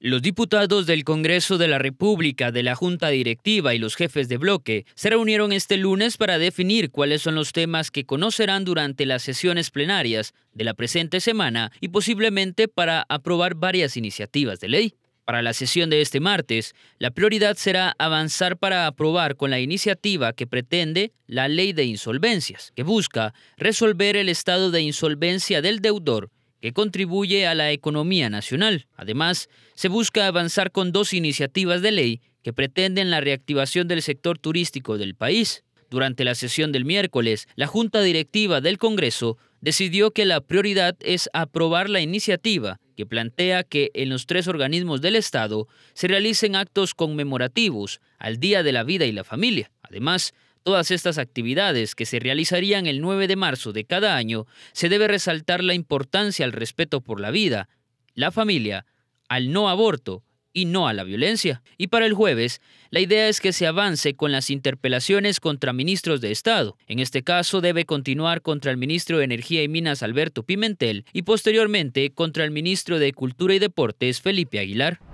Los diputados del Congreso de la República, de la Junta Directiva y los jefes de bloque se reunieron este lunes para definir cuáles son los temas que conocerán durante las sesiones plenarias de la presente semana y posiblemente para aprobar varias iniciativas de ley. Para la sesión de este martes, la prioridad será avanzar para aprobar con la iniciativa que pretende la Ley de Insolvencias, que busca resolver el estado de insolvencia del deudor que contribuye a la economía nacional. Además, se busca avanzar con dos iniciativas de ley que pretenden la reactivación del sector turístico del país. Durante la sesión del miércoles, la Junta Directiva del Congreso decidió que la prioridad es aprobar la iniciativa que plantea que en los tres organismos del Estado se realicen actos conmemorativos al Día de la Vida y la Familia. Además, todas estas actividades que se realizarían el 9 de marzo de cada año, se debe resaltar la importancia al respeto por la vida, la familia, al no aborto y no a la violencia. Y para el jueves, la idea es que se avance con las interpelaciones contra ministros de Estado. En este caso, debe continuar contra el ministro de Energía y Minas Alberto Pimentel y posteriormente contra el ministro de Cultura y Deportes Felipe Aguilar.